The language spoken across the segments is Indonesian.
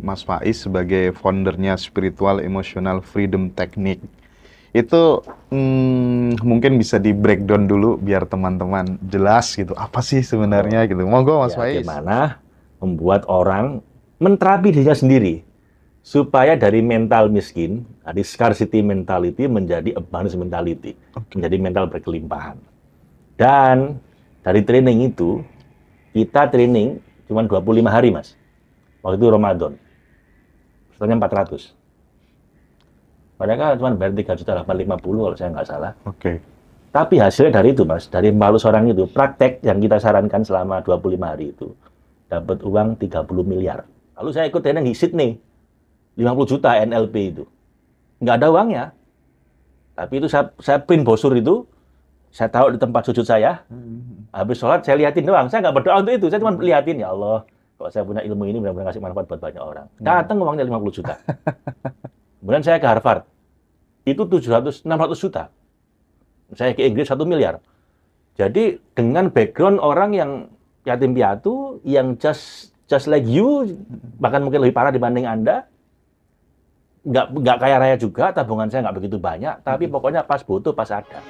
Mas Faiz sebagai foundernya Spiritual Emotional Freedom Technique itu hmm, mungkin bisa di breakdown dulu biar teman-teman jelas gitu apa sih sebenarnya gitu monggo Mas ya, Faiz gimana membuat orang menterapi dirinya sendiri supaya dari mental miskin dari scarcity mentality menjadi abundance mentality okay. menjadi mental berkelimpahan dan dari training itu kita training cuma 25 hari Mas Waktu itu Ramadan. Setelahnya 400. Mereka cuma bayar 3 juta 850 kalau saya nggak salah. Oke. Okay. Tapi hasilnya dari itu, Mas. Dari 40 orang itu, praktek yang kita sarankan selama 25 hari itu, dapat uang 30 miliar. Lalu saya ikut training di Sydney. 50 juta NLP itu. Nggak ada uangnya. Tapi itu saya, saya print bosur itu, saya tahu di tempat sujud saya. Hmm. Habis sholat, saya liatin doang. Saya nggak berdoa untuk itu. Saya cuma liatin, ya Allah, kalau saya punya ilmu ini benar-benar kasih manfaat buat banyak orang. Hmm. Datang uangnya 50 juta. Kemudian saya ke Harvard. Itu 700 600 juta. Saya ke Inggris 1 miliar. Jadi dengan background orang yang yatim piatu yang just just like you bahkan mungkin lebih parah dibanding Anda nggak nggak kaya raya juga tabungan saya nggak begitu banyak tapi hmm. pokoknya pas butuh pas ada.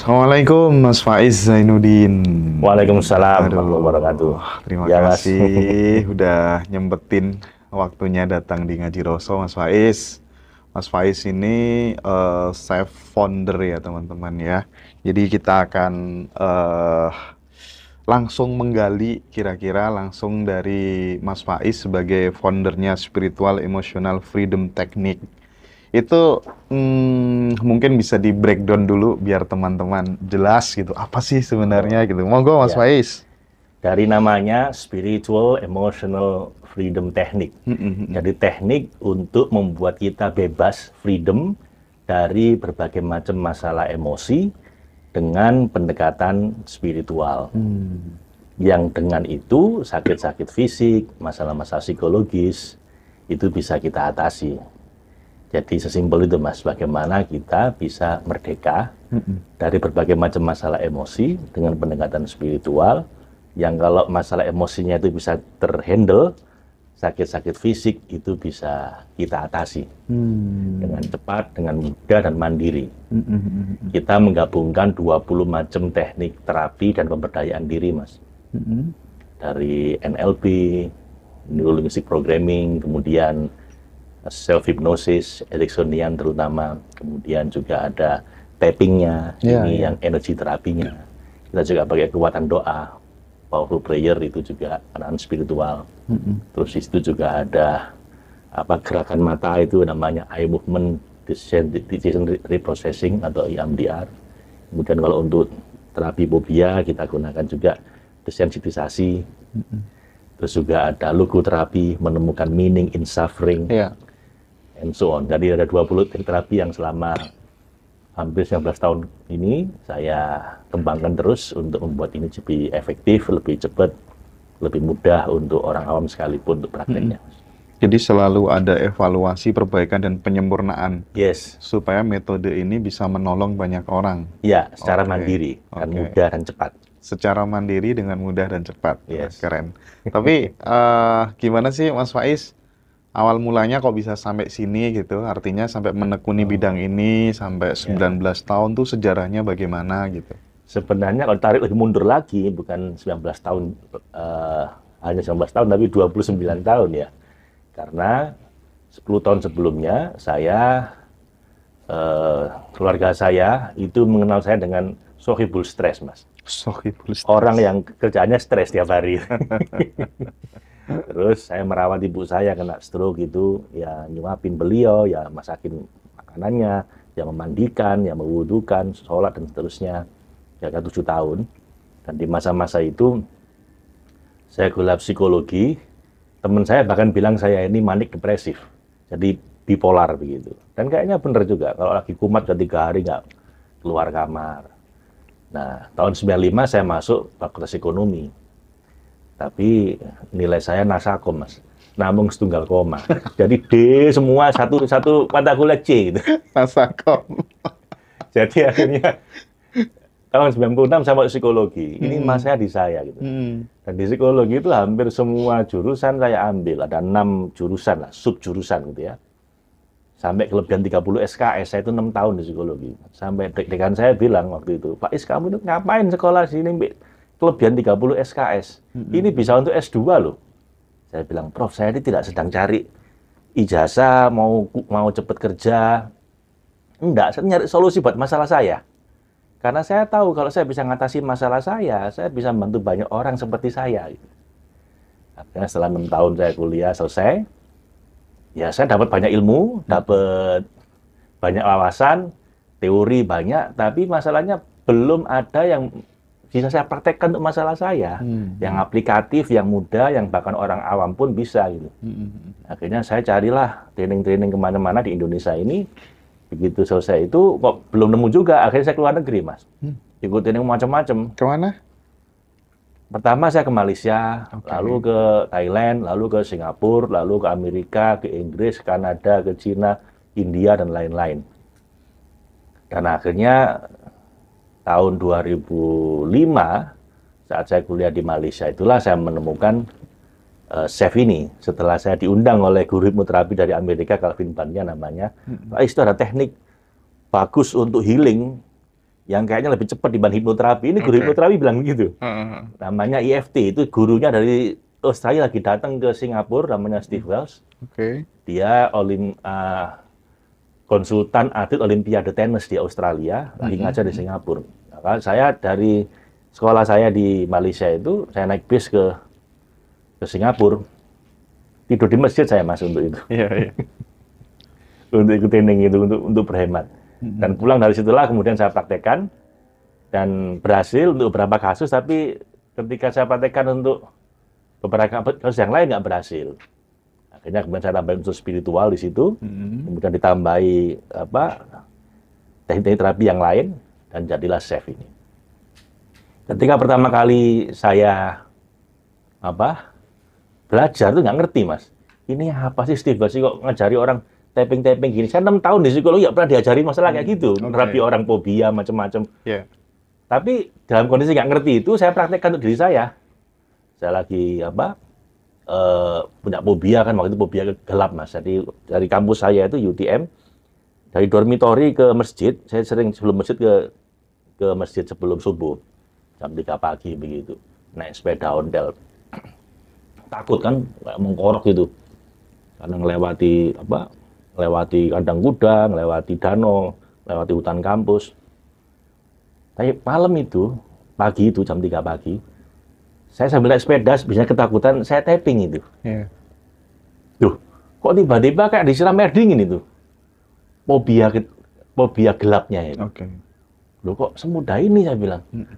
Assalamualaikum Mas Faiz Zainuddin. Waalaikumsalam warahmatullahi wabarakatuh. Terima ya, kasih udah nyempetin waktunya datang di Ngaji Roso Mas Faiz. Mas Faiz ini uh, eh, saya founder ya teman-teman ya. Jadi kita akan uh, langsung menggali kira-kira langsung dari Mas Faiz sebagai foundernya Spiritual Emotional Freedom Technique itu hmm, mungkin bisa di breakdown dulu biar teman-teman jelas gitu apa sih sebenarnya gitu monggo mas ya. Faiz dari namanya spiritual emotional freedom teknik mm hmm, hmm. jadi teknik untuk membuat kita bebas freedom dari berbagai macam masalah emosi dengan pendekatan spiritual mm. yang dengan itu sakit-sakit fisik masalah-masalah psikologis itu bisa kita atasi jadi sesimpel itu mas, bagaimana kita bisa merdeka dari berbagai macam masalah emosi dengan pendekatan spiritual. Yang kalau masalah emosinya itu bisa terhandle, sakit-sakit fisik itu bisa kita atasi hmm dengan cepat, dengan mudah dan mandiri. Kita menggabungkan 20 macam teknik terapi dan pemberdayaan diri mas, dari NLP, neurolinguistic programming, kemudian self hypnosis ericksonian terutama kemudian juga ada tappingnya yeah, ini yeah. yang energi terapinya kita juga pakai kekuatan doa powerful prayer itu juga anak spiritual mm-hmm. terus itu juga ada apa gerakan mata itu namanya eye movement decision reprocessing atau EMDR kemudian kalau untuk terapi bobia kita gunakan juga desensitisasi mm-hmm. terus juga ada logoterapi menemukan meaning in suffering yeah and so on. Jadi ada 20 terapi yang selama hampir 19 tahun ini saya kembangkan terus untuk membuat ini lebih efektif, lebih cepat, lebih mudah untuk orang awam sekalipun untuk prakteknya. Hmm. Jadi selalu ada evaluasi, perbaikan dan penyempurnaan. Yes. Supaya metode ini bisa menolong banyak orang. Ya, secara okay. mandiri dan mudah dan cepat. Secara mandiri dengan mudah dan cepat. Yes. Keren. Tapi uh, gimana sih Mas Faiz? awal mulanya kok bisa sampai sini gitu artinya sampai menekuni oh. bidang ini sampai 19 ya. tahun tuh sejarahnya bagaimana gitu sebenarnya kalau tarik lebih mundur lagi bukan 19 tahun uh, hanya 19 tahun tapi 29 tahun ya karena 10 tahun sebelumnya saya uh, keluarga saya itu mengenal saya dengan sohibul stres mas sohibul stres. orang yang kerjaannya stres tiap hari terus saya merawat ibu saya kena stroke gitu ya nyuapin beliau ya masakin makanannya ya memandikan ya mewudukan sholat dan seterusnya ya kan tujuh tahun dan di masa-masa itu saya gelap psikologi teman saya bahkan bilang saya ini manik depresif jadi bipolar begitu dan kayaknya bener juga kalau lagi kumat jadi tiga hari nggak keluar kamar nah tahun 95 saya masuk fakultas ekonomi tapi nilai saya nasakom, Mas. Namung setunggal koma. Jadi D semua satu satu mata kuliah C gitu. Nasakom. Jadi akhirnya tahun 96 saya masuk psikologi. Ini hmm. mas di saya gitu. Hmm. Dan di psikologi itu hampir semua jurusan saya ambil. Ada enam jurusan lah, sub jurusan gitu ya. Sampai kelebihan 30 SKS, saya itu enam tahun di psikologi. Sampai dekan saya bilang waktu itu, Pak Is kamu itu ngapain sekolah sini? kelebihan 30 SKS. Hmm. Ini bisa untuk S2 loh. Saya bilang, Prof, saya ini tidak sedang cari ijazah, mau mau cepat kerja. Enggak, saya nyari solusi buat masalah saya. Karena saya tahu kalau saya bisa ngatasi masalah saya, saya bisa membantu banyak orang seperti saya. Akhirnya setelah 6 tahun saya kuliah selesai, ya saya dapat banyak ilmu, dapat banyak wawasan, teori banyak, tapi masalahnya belum ada yang bisa saya praktekkan untuk masalah saya hmm. yang aplikatif yang mudah yang bahkan orang awam pun bisa gitu hmm, hmm, hmm, hmm. akhirnya saya carilah training-training kemana-mana di Indonesia ini begitu selesai itu kok belum nemu juga akhirnya saya keluar negeri mas hmm. ikut training macam-macam kemana pertama saya ke Malaysia okay. lalu ke Thailand lalu ke Singapura lalu ke Amerika ke Inggris Kanada ke Cina India dan lain-lain dan akhirnya tahun 2005 saat saya kuliah di Malaysia itulah saya menemukan uh, chef ini setelah saya diundang oleh guru hipnoterapi dari Amerika Calvin Bandnya namanya hmm. Pak itu ada teknik bagus untuk healing yang kayaknya lebih cepat dibanding hipnoterapi ini guru okay. hipnoterapi bilang begitu -huh. namanya EFT itu gurunya dari Australia lagi datang ke Singapura namanya Steve hmm. Wells okay. dia olim uh, konsultan atlet Olimpiade tenis di Australia lagi hmm. ngajar di Singapura maka saya dari sekolah saya di Malaysia itu saya naik bis ke ke Singapura. Tidur di masjid saya Mas untuk itu. Iya, iya. untuk ikut training itu untuk untuk berhemat. Dan pulang dari situlah kemudian saya praktekkan dan berhasil untuk beberapa kasus tapi ketika saya praktekkan untuk beberapa kasus yang lain nggak berhasil akhirnya kemudian saya tambahin untuk spiritual di situ mm hmm. kemudian ditambahi apa teknik-teknik terapi yang lain dan jadilah chef ini. Ketika pertama kali saya apa belajar tuh nggak ngerti mas. Ini apa sih Steve Sih kok ngajari orang tapping-tapping gini? Saya enam tahun di psikologi nggak ya pernah diajarin masalah hmm. kayak gitu, okay. terapi orang fobia macam-macam. Yeah. Tapi dalam kondisi nggak ngerti itu saya praktekkan untuk diri saya. Saya lagi apa Uh, punya fobia kan waktu itu fobia gelap mas. Jadi dari kampus saya itu UTM dari dormitori ke masjid, saya sering sebelum masjid ke ke masjid sebelum subuh jam tiga pagi begitu naik sepeda ondel takut kan mengkorok gitu karena ngelewati apa lewati kandang kuda lewati danau lewati hutan kampus tapi malam itu pagi itu jam tiga pagi saya sambil naik sepeda bisa ketakutan saya tapping itu yeah. Duh, kok tiba-tiba kayak disiram air dingin itu mau fobia gelapnya itu okay loh kok semudah ini saya bilang. Hmm.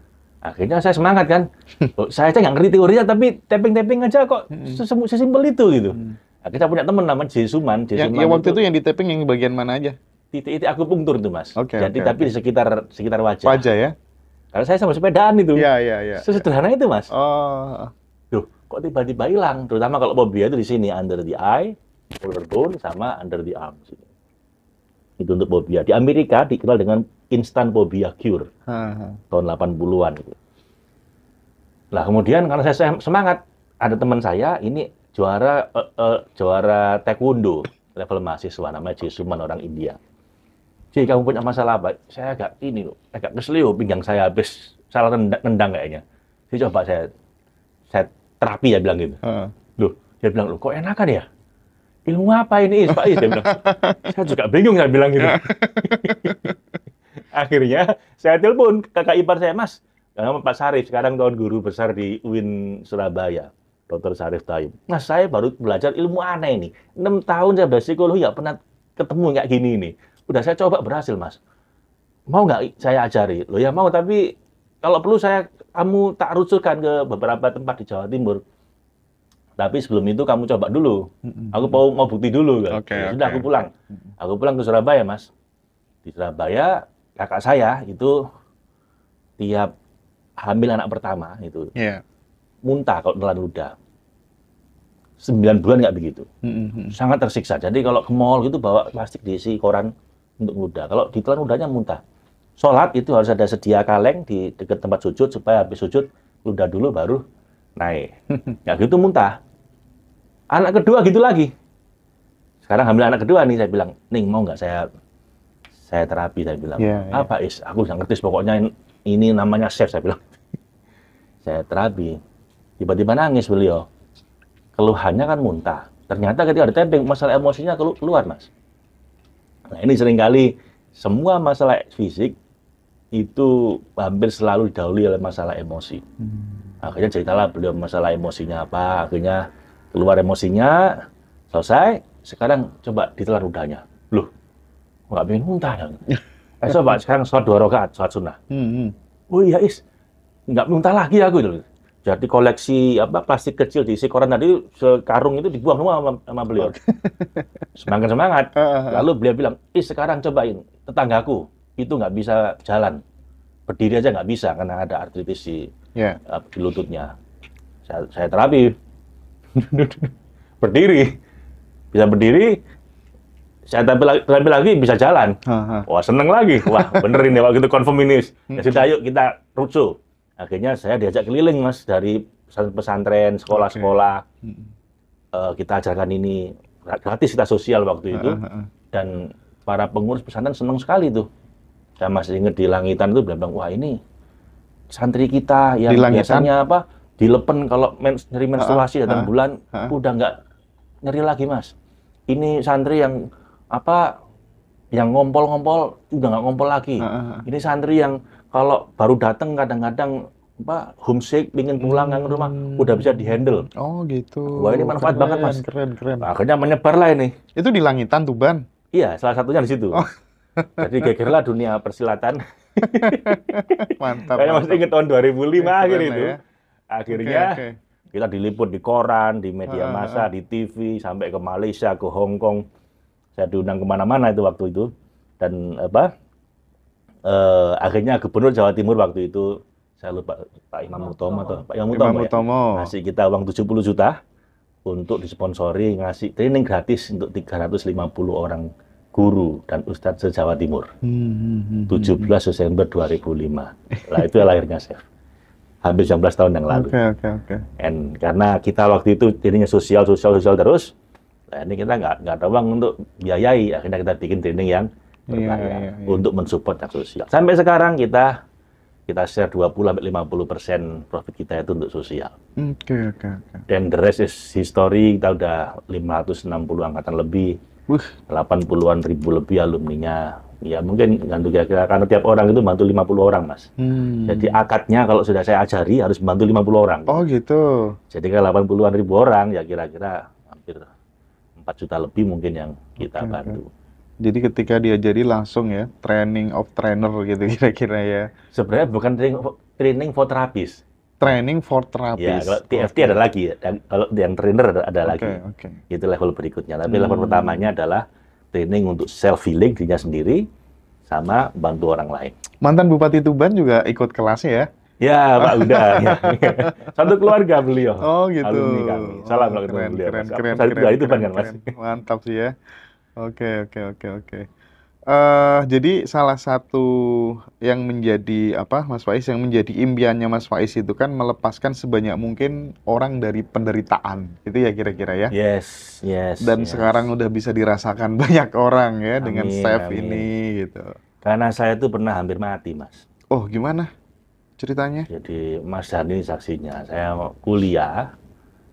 Akhirnya saya semangat kan. Loh, saya aja nggak ngerti teorinya tapi tapping-tapping aja kok hmm. sesimpel itu gitu. Hmm. Akhirnya punya teman namanya Jesuman. Jesuman ya, ya waktu itu, itu yang di tapping yang bagian mana aja? Titik-titik aku pungtur tuh mas. Okay, Jadi okay, tapi okay. di sekitar sekitar wajah. Wajah ya. Karena saya sama sepedaan itu. Iya iya iya. Sesederhana ya. itu mas. Oh. Duh, kok tiba-tiba hilang? Terutama kalau fobia itu di sini under the eye, collarbone sama under the arm. Itu untuk bobia Di Amerika dikenal dengan instan phobia cure hmm. tahun 80-an. Nah, kemudian karena saya semangat, ada teman saya ini juara uh, uh, juara taekwondo level mahasiswa namanya Jisuman orang India. Jadi kamu punya masalah apa? Saya agak ini loh, agak keselio pinggang saya habis salah tendang, tendang kayaknya. Jadi coba saya saya terapi ya bilang gitu. Hmm. Loh, dia bilang loh kok enakan ya? ilmu apa ini Pak Is? saya juga bingung, saya bilang gitu. Akhirnya saya telepon kakak ipar saya, Mas, Pak Sarif, sekarang tahun guru besar di UIN Surabaya. Dr. Sarif Taib. Mas saya baru belajar ilmu aneh ini. 6 tahun saya belajar psikologi, nggak pernah ketemu kayak gini ini. Udah saya coba berhasil, Mas. Mau nggak saya ajari? Loh ya mau, tapi kalau perlu saya kamu tak rucurkan ke beberapa tempat di Jawa Timur. Tapi sebelum itu kamu coba dulu. Aku mau mau bukti dulu. Kan? Okay, ya, sudah okay. aku pulang. Aku pulang ke Surabaya, Mas. Di Surabaya kakak saya itu tiap hamil anak pertama itu yeah. muntah kalau telan ludah sembilan bulan nggak begitu. Mm-hmm. Sangat tersiksa. Jadi kalau ke mall itu bawa plastik diisi koran untuk ludah Kalau ditelan ludahnya muntah. Sholat itu harus ada sedia kaleng di dekat tempat sujud supaya habis sujud ludah dulu baru naik. nggak gitu muntah. Anak kedua gitu lagi. Sekarang hamil anak kedua nih saya bilang, Ning mau nggak saya saya terapi saya bilang yeah, yeah. apa is aku nggak ngerti pokoknya ini namanya chef saya bilang saya terapi tiba-tiba nangis beliau keluhannya kan muntah ternyata ketika ada tapping masalah emosinya keluar mas nah ini seringkali semua masalah fisik itu hampir selalu didahului oleh masalah emosi. Hmm. Akhirnya ceritalah beliau masalah emosinya apa, akhirnya keluar emosinya, selesai, sekarang coba ditelan udahnya nggak pengen muntah dong. Eh, coba sekarang sholat dua rakaat, sholat sunnah. Hmm, hmm. Oh iya is, nggak muntah lagi aku itu. Jadi koleksi apa plastik kecil diisi koran tadi sekarung itu dibuang semua sama, sama beliau. Oh. semangat semangat. Ah, ah, ah. Lalu beliau bilang, is sekarang cobain tetanggaku itu nggak bisa jalan, berdiri aja nggak bisa karena ada artritis di, yeah. Ya. uh, di lututnya. Saya, saya terapi berdiri, bisa berdiri, saya tampil, tampil lagi bisa jalan. ha. Wah seneng lagi. Wah bener ini ya, waktu itu confirm ini. Ya sudah yuk kita rucu. Akhirnya saya diajak keliling mas dari pesantren, sekolah-sekolah. Okay. Uh, hmm. eh, kita ajarkan ini gratis kita sosial waktu itu. ha, ha. Dan para pengurus pesantren senang sekali tuh. Saya masih ingat di langitan itu bilang, wah ini santri kita yang biasanya apa dilepen kalau men nyeri menstruasi datang bulan udah nggak nyeri lagi mas. Ini santri yang apa yang ngompol-ngompol udah nggak ngompol lagi. Uh, huh Ini santri yang kalau baru datang kadang-kadang apa homesick, pingin pulang hmm. ke rumah, hmm. udah bisa dihandle. Oh gitu. Wah ini manfaat keren, banget mas. Keren keren. Nah, akhirnya menyebar lah ini. Itu di langitan Tuban? Iya, salah satunya di situ. Oh. Jadi gegerlah dunia persilatan. mantap. Kayaknya masih inget tahun 2005 ya, akhir itu. Ya. Akhirnya okay, okay. kita diliput di koran, di media massa, di TV, sampai ke Malaysia, ke Hong Kong saya diundang kemana-mana itu waktu itu dan apa eh, akhirnya gubernur Jawa Timur waktu itu saya lupa Pak Imam Utomo atau Pak Imam Utomo, Imam ya, Utomo. ngasih kita uang 70 juta untuk disponsori ngasih training gratis untuk 350 orang guru dan ustadz se-Jawa Timur. Hmm, hmm, 17 hmm, hmm. Desember 2005. Lah itu lahirnya saya Hampir 19 tahun yang lalu. Oke, okay, oke, okay, oke. Okay. karena kita waktu itu jadinya sosial, sosial, sosial terus, Nah, ini kita nggak nggak ada uang untuk biayai, akhirnya kita bikin training yang iya, iya, berbayar iya, iya, iya. untuk mensupport yang sosial. Sampai sekarang kita kita share 20 sampai 50 persen profit kita itu untuk sosial. Oke okay, oke. Okay, okay. Dan the rest is history. Kita udah 560 angkatan lebih, delapan 80 ribu lebih alumni nya. Ya mungkin gantung kira-kira karena tiap orang itu bantu 50 orang mas. Hmm. Jadi akadnya kalau sudah saya ajari harus bantu 50 orang. Oh gitu. Jadi kalau 80-an ribu orang ya kira-kira hampir 4 juta lebih mungkin yang kita okay, bantu. Okay. Jadi ketika dia jadi langsung ya training of trainer gitu kira-kira ya. Sebenarnya bukan training training for terapis. Training for terapis. Ya, kalau TFT okay. ada lagi, ya. dan kalau yang trainer ada, ada okay, lagi. Okay. Itu level berikutnya. Tapi hmm. level pertamanya adalah training untuk self healing dirinya sendiri sama bantu orang lain. Mantan Bupati Tuban juga ikut kelasnya ya? Ya, Pak ya. Satu keluarga beliau. Oh gitu. Alumni kami. Salam oh, keren, beliau. Keren, mas. keren, keren, itu keren, kan, Keren. Mantap sih ya. Oke, oke, oke, oke. Uh, jadi salah satu yang menjadi apa Mas Faiz yang menjadi impiannya Mas Faiz itu kan melepaskan sebanyak mungkin orang dari penderitaan itu ya kira-kira ya. Yes, yes. Dan yes. sekarang udah bisa dirasakan banyak orang ya amin, dengan Chef ini gitu. Karena saya tuh pernah hampir mati Mas. Oh gimana? ceritanya? Jadi Mas Dhani saksinya. Saya kuliah,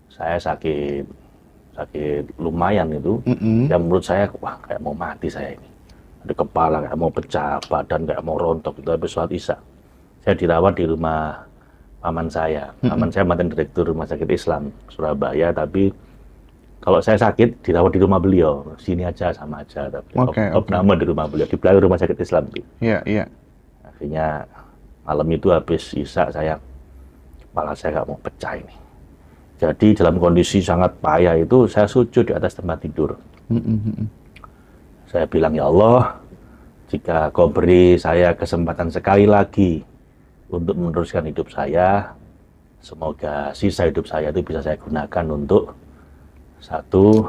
saya sakit, sakit lumayan itu. Mm -hmm. Yang menurut saya, wah kayak mau mati saya ini. Ada kepala kayak mau pecah, badan kayak mau rontok. Itu habis sholat isya. Saya dirawat di rumah paman saya. Paman mm -hmm. saya mantan direktur rumah sakit Islam Surabaya, tapi kalau saya sakit dirawat di rumah beliau sini aja sama aja tapi okay, op, okay. di rumah beliau di belakang rumah sakit Islam iya yeah, iya yeah. akhirnya malam itu habis isak saya kepala saya nggak mau pecah ini jadi dalam kondisi sangat payah itu saya sujud di atas tempat tidur hmm, hmm, hmm, saya bilang ya Allah jika kau beri saya kesempatan sekali lagi untuk meneruskan hidup saya semoga sisa hidup saya itu bisa saya gunakan untuk satu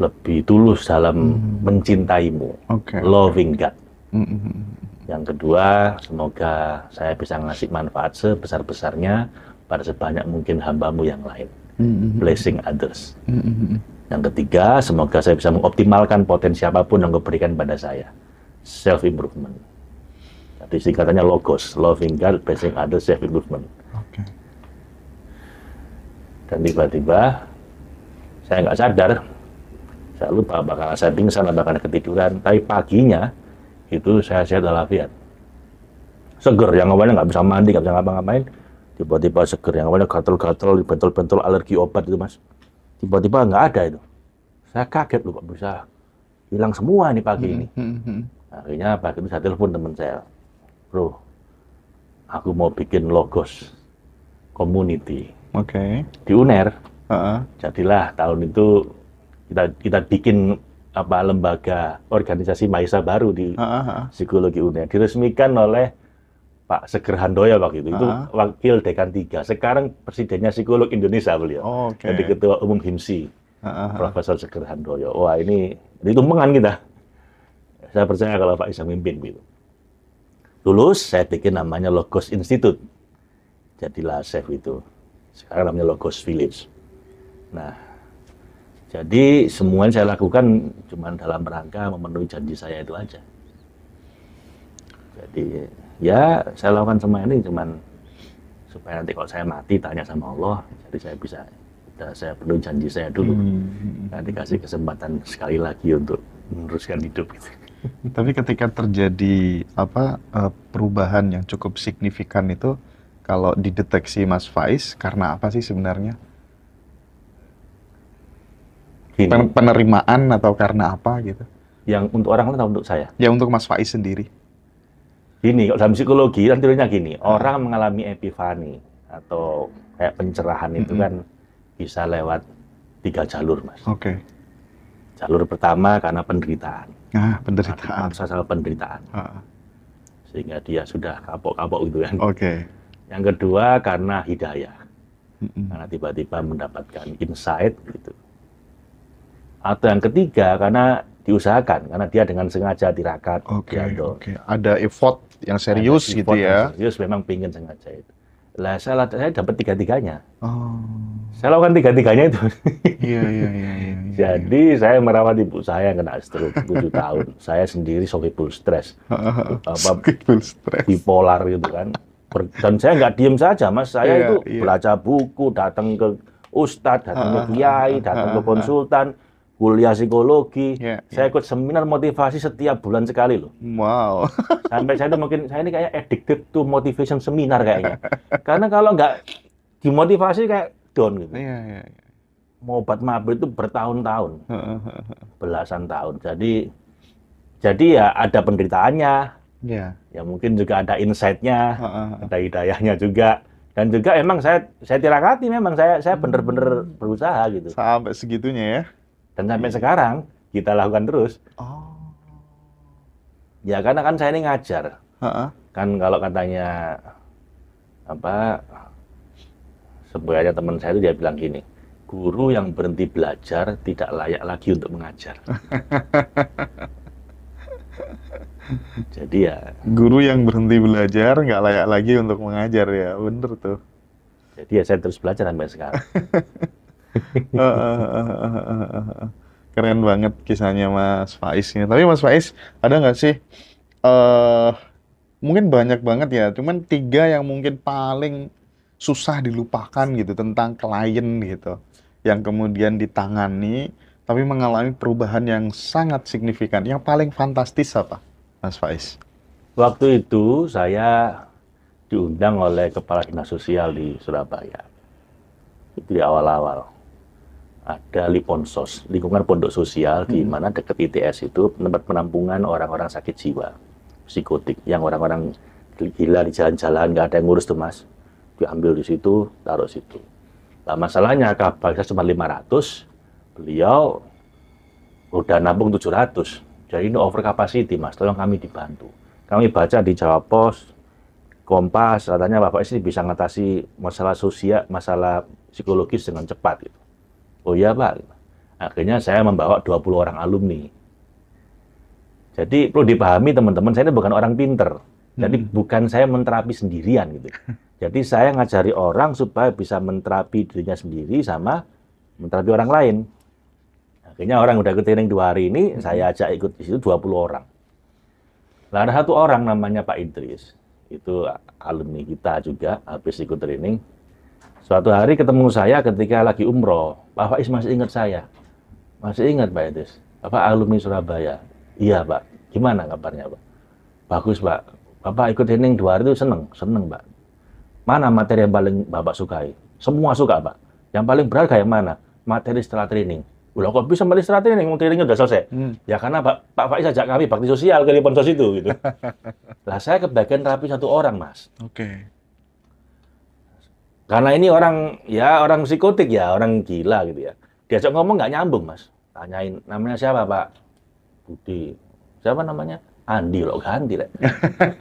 lebih tulus dalam mm-hmm. mencintaimu okay. loving God mm-hmm. Yang kedua, semoga saya bisa ngasih manfaat sebesar-besarnya pada sebanyak mungkin hambamu yang lain. Hmm, hmm, hmm. Blessing others. Yang ketiga, semoga saya bisa mengoptimalkan potensi apapun yang diberikan pada saya. Self improvement. Jadi singkatannya logos, loving God, blessing others, self improvement. Dan tiba-tiba saya nggak sadar, saya lupa bakal setting sana bakal ketiduran. Tapi paginya itu saya sehat walafiat seger yang awalnya nggak bisa mandi nggak bisa ngapa-ngapain tiba-tiba seger yang awalnya gatel-gatel pentol-pentol alergi obat itu mas tiba-tiba nggak ada itu saya kaget loh kok bisa hilang semua nih pagi ini hmm, hmm, hmm. akhirnya pagi itu saya telepon teman saya bro aku mau bikin logos community okay. di UNER uh -uh. jadilah tahun itu kita kita bikin apa lembaga organisasi Maisa baru di uh -huh. psikologi uner diresmikan oleh Pak Seger Handoyo waktu itu, uh -huh. itu wakil dekan tiga Sekarang presidennya psikolog Indonesia beliau. Oh, okay. Jadi ketua umum HIMSI, uh -huh. Profesor Seger Handoyo. Wah ini, itu tumpengan kita. Saya percaya kalau Pak Isa mimpin gitu. Lulus, saya bikin namanya Logos Institute. Jadilah SEF itu. Sekarang namanya Logos Village. Nah, jadi semua yang saya lakukan cuma dalam rangka memenuhi janji saya itu aja. Jadi ya saya lakukan semua ini cuma supaya nanti kalau saya mati tanya sama Allah, jadi saya bisa saya penuhi janji saya dulu. Hmm. hmm, hmm. nanti kasih kesempatan sekali lagi untuk meneruskan hidup Tapi ketika terjadi apa eh, perubahan yang cukup signifikan itu kalau dideteksi Mas Faiz karena apa sih sebenarnya? gini. Iya. penerimaan atau karena apa gitu? Yang untuk orang lain atau untuk saya? Ya untuk Mas Faiz sendiri. Ini kalau dalam psikologi kan teorinya gini, hmm. orang mengalami epifani atau kayak pencerahan itu kan bisa lewat tiga jalur, Mas. Oke. Okay. Jalur pertama karena penderitaan. Ah, penderitaan. Masalah penderitaan. Ah. Sehingga dia sudah kapok-kapok gitu kan. Oke. Okay. Yang kedua karena hidayah. Mm -mm. Karena tiba-tiba mendapatkan insight gitu atau yang ketiga karena diusahakan karena dia dengan sengaja tirakat oke okay, oke okay. ada effort yang serius effort gitu ya yang serius memang pingin sengaja itu lah saya, saya dapat tiga tiganya oh. saya lakukan tiga tiganya itu iya, iya, iya iya iya jadi saya merawat ibu saya yang kena stroke tujuh tahun saya sendiri sokipul stress apa stress bipolar gitu kan dan saya nggak diem saja mas saya yeah, itu yeah. belajar buku datang ke ustadz datang ke ah, ah, kiai ah, datang ke konsultan kuliah psikologi. Yeah, saya iya. ikut seminar motivasi setiap bulan sekali loh. Wow. Sampai saya itu mungkin saya ini kayak addicted to motivation seminar kayaknya. Karena kalau nggak dimotivasi kayak down gitu. Yeah, yeah, yeah. Mau obat mabuk itu bertahun-tahun, belasan tahun. Jadi, jadi ya ada penderitaannya. Yeah. Ya mungkin juga ada insight-nya, ada hidayahnya juga dan juga emang saya saya tirakati memang saya saya hmm. bener-bener berusaha gitu sampai segitunya ya dan sampai sekarang kita lakukan terus. Oh. Ya karena kan saya ini ngajar. Uh-uh. Kan kalau katanya apa sebenarnya teman saya itu dia bilang gini, guru yang berhenti belajar tidak layak lagi untuk mengajar. Jadi ya. Guru yang berhenti belajar nggak layak lagi untuk mengajar ya, bener tuh. Jadi ya saya terus belajar sampai sekarang. Keren banget kisahnya Mas Faiz ini. Tapi Mas Faiz, ada nggak sih uh, mungkin banyak banget ya, cuman tiga yang mungkin paling susah dilupakan gitu tentang klien gitu yang kemudian ditangani tapi mengalami perubahan yang sangat signifikan. Yang paling fantastis apa, Mas Faiz? Waktu itu saya diundang oleh Kepala Dinas Sosial di Surabaya. Itu di awal-awal ada Liponsos, lingkungan pondok sosial hmm. di mana dekat ITS itu tempat penampungan orang-orang sakit jiwa, psikotik, yang orang-orang gila di jalan-jalan nggak ada yang ngurus tuh mas, diambil di situ, taruh situ. Nah, masalahnya kapal saya cuma 500, beliau udah nabung 700, jadi ini over capacity mas, tolong kami dibantu. Kami baca di Jawa Pos, Kompas, katanya Bapak ini bisa ngatasi masalah sosial, masalah psikologis dengan cepat gitu. Oh iya Pak. Akhirnya saya membawa 20 orang alumni. Jadi perlu dipahami teman-teman, saya ini bukan orang pinter. Jadi hmm. bukan saya menterapi sendirian gitu. Jadi saya ngajari orang supaya bisa menterapi dirinya sendiri sama menterapi orang lain. Akhirnya orang udah ikut training dua hari ini, hmm. saya ajak ikut di situ 20 orang. Nah, ada satu orang namanya Pak Idris, itu alumni kita juga, habis ikut training, Suatu hari ketemu saya ketika lagi umroh, Pak Faiz masih ingat saya. Masih ingat Pak Edis. Bapak alumni Surabaya. Iya Pak, gimana kabarnya Pak? Bagus Pak. Bapak ikut training dua hari itu seneng, seneng Pak. Mana materi yang paling Bapak sukai? Semua suka Pak. Yang paling berharga yang mana? Materi setelah training. Udah kok bisa materi setelah training? Trainingnya udah selesai. Hmm. Ya karena Pak, Pak Faiz ajak kami bakti sosial ke Liponsos itu gitu. lah saya kebagian rapi satu orang Mas. Oke. Okay karena ini orang ya orang psikotik ya, orang gila gitu ya. Diajak ngomong nggak nyambung, Mas. Tanyain namanya siapa, Pak? Budi. Siapa namanya? Andi loh ganti lah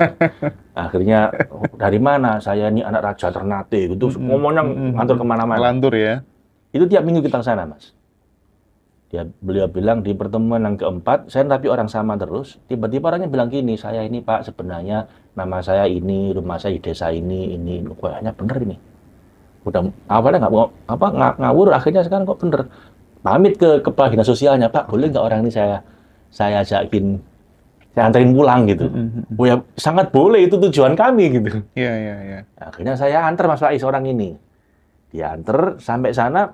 Akhirnya oh, dari mana saya ini anak raja Ternate gitu mm-hmm. ngomongnya ngantur kemana-mana. Lantur ya. Itu tiap minggu kita ke sana mas. Dia beliau bilang di pertemuan yang keempat saya tapi orang sama terus. Tiba-tiba orangnya bilang gini saya ini pak sebenarnya nama saya ini rumah saya di desa ini ini kayaknya bener ini udah awalnya nggak apa ngawur akhirnya sekarang kok bener pamit ke kepala dinas sosialnya pak boleh nggak orang ini saya saya ajakin saya anterin pulang gitu mm -hmm. oh, ya sangat boleh itu tujuan kami gitu iya yeah, iya yeah, iya yeah. akhirnya saya antar mas Faiz orang ini dia antar sampai sana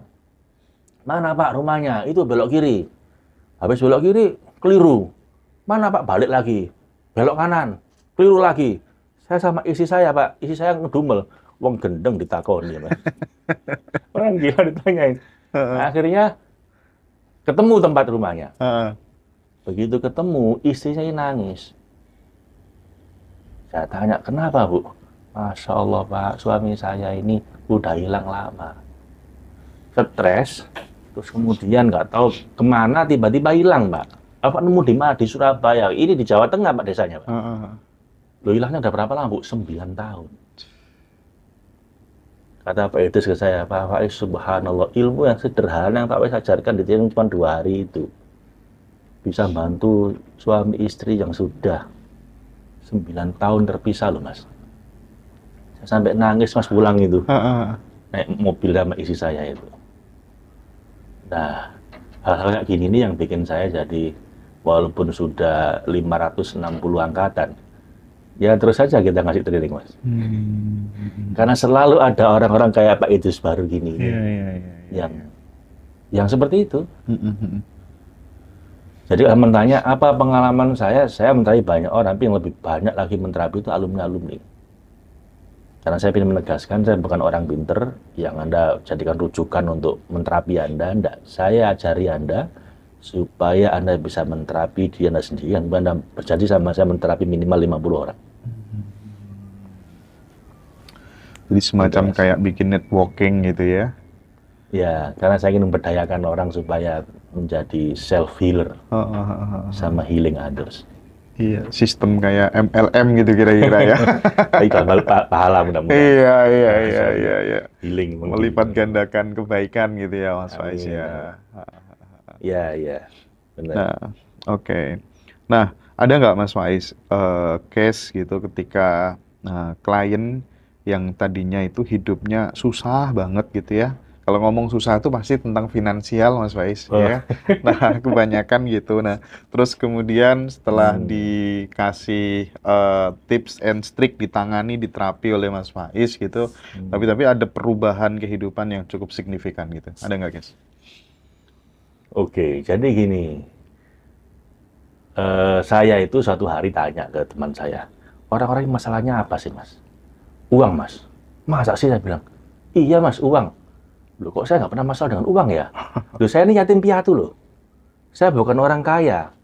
mana pak rumahnya itu belok kiri habis belok kiri keliru mana pak balik lagi belok kanan keliru lagi saya sama isi saya pak isi saya ngedumel wong gendeng ditakoni ya mas orang gila ditanyain nah, akhirnya ketemu tempat rumahnya begitu ketemu istri saya nangis saya tanya kenapa bu masya allah pak suami saya ini udah hilang lama stres terus kemudian nggak tahu kemana tiba-tiba hilang pak apa nemu di mana di Surabaya ini di Jawa Tengah pak desanya pak uh, -huh. lo hilangnya udah berapa lama bu Sembilan tahun kata Pak Idris ke saya Pak Faiz subhanallah ilmu yang sederhana yang Pak Faiz ajarkan di sini cuma dua hari itu bisa bantu suami istri yang sudah sembilan tahun terpisah loh mas saya sampai nangis mas pulang itu uh, uh. naik mobil sama istri saya itu nah hal-hal kayak gini nih yang bikin saya jadi walaupun sudah 560 angkatan ya terus saja kita ngasih training mas hmm. karena selalu ada orang-orang kayak Pak Idris baru gini yeah, yeah, yeah, iya, iya. yang yeah. yang seperti itu hmm, hmm, hmm. jadi kalau bertanya apa pengalaman saya saya mentari banyak orang tapi yang lebih banyak lagi menterapi itu alumni alumni karena saya ingin menegaskan saya bukan orang pinter yang anda jadikan rujukan untuk menterapi anda enggak saya ajari anda supaya Anda bisa menterapi diri Anda sendiri. Yang Anda berjanji sama saya menterapi minimal 50 orang. Jadi semacam gitu, kayak bikin networking gitu ya? Ya, karena saya ingin memberdayakan orang supaya menjadi self healer oh, oh, oh, sama healing others. Iya, sistem kayak MLM gitu kira-kira ya. amal pahala mudah-mudahan. Iya, iya, iya, iya, iya. Healing. Melipat gandakan kebaikan gitu ya Mas Faiz ya. Iya, iya. Benar. Nah, oke. Okay. Nah, ada nggak Mas Faiz uh, case gitu ketika uh, klien yang tadinya itu hidupnya susah banget gitu ya. Kalau ngomong susah itu pasti tentang finansial Mas Faiz oh. ya. Nah, kebanyakan gitu. Nah, terus kemudian setelah hmm. dikasih uh, tips and trick ditangani, diterapi oleh Mas Faiz gitu. Hmm. Tapi tapi ada perubahan kehidupan yang cukup signifikan gitu. Ada nggak guys? Oke, jadi gini, uh, saya itu satu hari tanya ke teman saya, orang-orang masalahnya apa sih mas? Uang mas. Masa sih saya bilang, iya mas uang. Loh kok saya nggak pernah masalah dengan uang ya? Loh saya ini yatim piatu loh. Saya bukan orang kaya.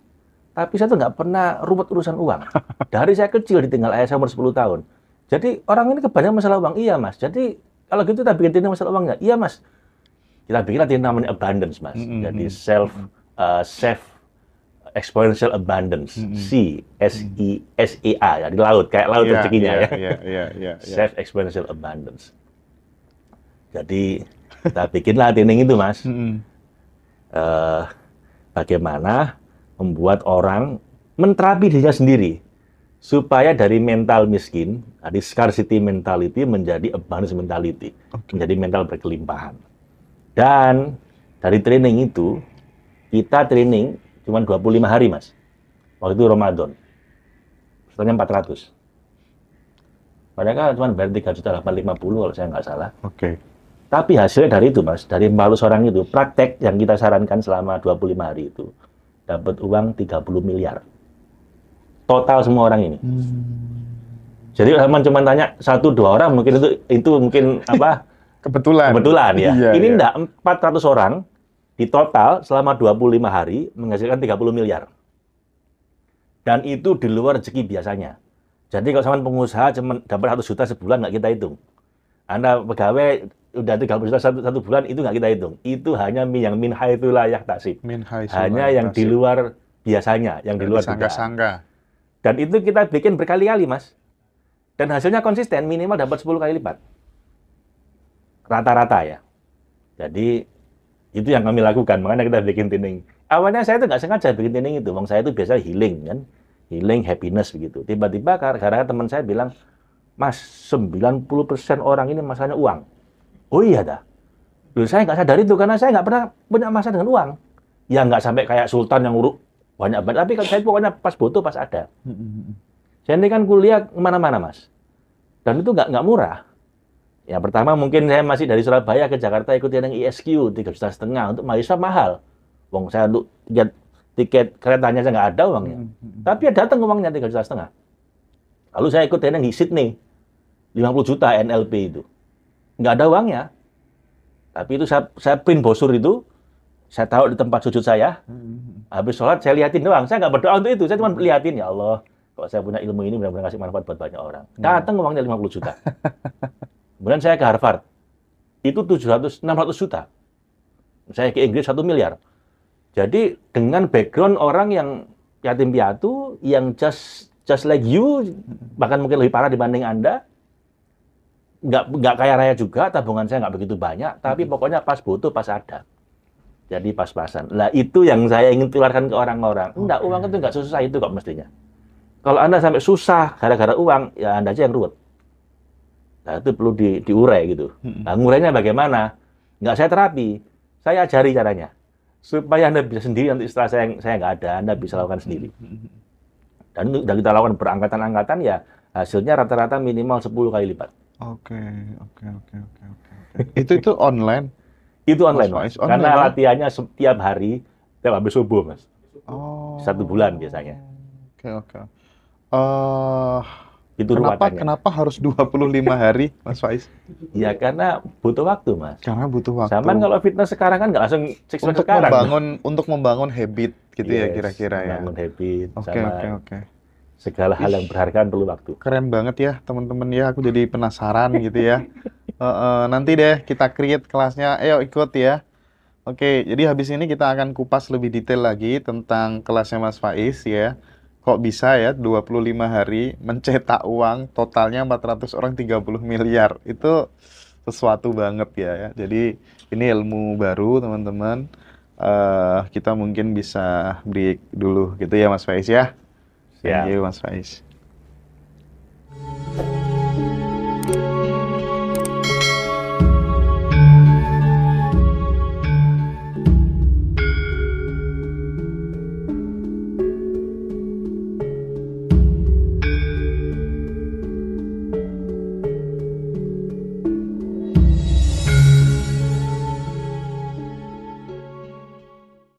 Tapi saya tuh nggak pernah rumput urusan uang. Dari saya kecil ditinggal ayah saya umur 10 tahun. Jadi orang ini kebanyakan masalah uang. Iya mas. Jadi kalau gitu tapi bikin masalah uang nggak? Iya mas kita bikin nanti namanya abundance mas mm -hmm. jadi self uh, self exponential abundance mm -hmm. C S E S E A ya di laut kayak laut yeah, rezekinya yeah, ya yeah, yeah, yeah, yeah. self exponential abundance jadi kita bikinlah training itu mas mm -hmm. uh, bagaimana membuat orang menterapi dirinya sendiri supaya dari mental miskin, dari scarcity mentality menjadi abundance mentality, okay. menjadi mental berkelimpahan. Dan dari training itu, kita training cuma 25 hari, Mas. Waktu itu Ramadan. Pesertanya 400. Mereka cuma bayar 3,850 kalau saya nggak salah. Oke. Okay. Tapi hasilnya dari itu, Mas. Dari malu orang itu, praktek yang kita sarankan selama 25 hari itu, dapat uang 30 miliar. Total semua orang ini. Hmm. Jadi Rahman cuma tanya satu dua orang mungkin itu itu mungkin apa Kebetulan. Kebetulan ya. Iya, ini iya. enggak 400 orang di total selama 25 hari menghasilkan 30 miliar. Dan itu di luar rezeki biasanya. Jadi kalau sama pengusaha cuma dapat 100 juta sebulan nggak kita hitung. Anda pegawai udah 30 juta satu, satu bulan itu nggak kita hitung. Itu hanya yang min ya yahtasib. Min hanya ya, yang di luar biasanya, yang di luar sangka-sangka. Dan itu kita bikin berkali-kali, Mas. Dan hasilnya konsisten, minimal dapat 10 kali lipat rata-rata ya. Jadi itu yang kami lakukan, makanya kita bikin tining. Awalnya saya itu nggak sengaja bikin tining itu, bang saya itu biasa healing kan, healing happiness begitu. Tiba-tiba karena teman saya bilang, mas 90% orang ini masalahnya uang. Oh iya dah. Loh, saya nggak sadar itu karena saya nggak pernah punya masalah dengan uang. Ya nggak sampai kayak Sultan yang uruk banyak banget. Tapi kalau saya pokoknya pas butuh pas ada. Saya ini kan kuliah kemana-mana mas. Dan itu nggak nggak murah Ya pertama mungkin saya masih dari Surabaya ke Jakarta ikutin yang ISQ e tiga juta setengah untuk mahasiswa mahal. Wong saya untuk tiket tiket keretanya saya nggak ada uangnya. Hmm. hmm, hmm. Tapi ya datang uangnya tiga juta setengah. Lalu saya ikut yang di Sydney 50 juta NLP itu. Nggak ada uangnya. Tapi itu saya, saya print bosur itu, saya tahu di tempat sujud saya. Hmm, Habis sholat saya lihatin doang. Saya nggak berdoa untuk itu. Saya cuma liatin ya Allah. Kalau saya punya ilmu ini benar-benar kasih manfaat buat banyak orang. Datang uangnya lima puluh juta. Kemudian saya ke Harvard. Itu 700 600 juta. Saya ke Inggris 1 miliar. Jadi dengan background orang yang yatim piatu, yang just just like you, bahkan mungkin lebih parah dibanding Anda, nggak nggak kaya raya juga, tabungan saya nggak begitu banyak, tapi hmm. pokoknya pas butuh pas ada. Jadi pas-pasan. Nah itu yang saya ingin tularkan ke orang-orang. Enggak, uang itu nggak susah itu kok mestinya. Kalau Anda sampai susah gara-gara uang, ya Anda aja yang ruwet. Nah, itu perlu di, diurai gitu. Nah, ngurainya bagaimana? Nggak saya terapi, saya ajari caranya. Supaya Anda bisa sendiri, nanti setelah saya, saya nggak ada, Anda bisa lakukan sendiri. Mm-hmm. Dan dari kita lakukan berangkatan-angkatan ya, hasilnya rata-rata minimal 10 kali lipat. Oke, oke, oke, oke, oke. Itu itu online? itu online, mas. Online, Karena ya? latihannya setiap hari, tiap habis subuh, Mas. Oh. Satu bulan biasanya. Oke, okay, oke. Okay. Uh, eh, itu kenapa, harus Kenapa harus 25 hari, Mas Faiz? Ya karena butuh waktu, Mas. Karena butuh waktu. Sama kalau fitness sekarang kan nggak langsung six untuk sekarang. Membangun, untuk membangun habit gitu ya yes, ya kira-kira ya. Membangun habit. Oke, oke, oke. Segala hal yang berharga perlu waktu. Keren banget ya, teman-teman ya. Aku jadi penasaran gitu ya. Uh, uh, nanti deh kita create kelasnya. Ayo ikut ya. Oke, jadi habis ini kita akan kupas lebih detail lagi tentang kelasnya Mas Faiz ya kok bisa ya 25 hari mencetak uang totalnya 400 orang 30 miliar itu sesuatu banget ya, ya. jadi ini ilmu baru teman-teman uh, kita mungkin bisa break dulu gitu ya Mas Faiz ya. ya Thank Mas Faiz.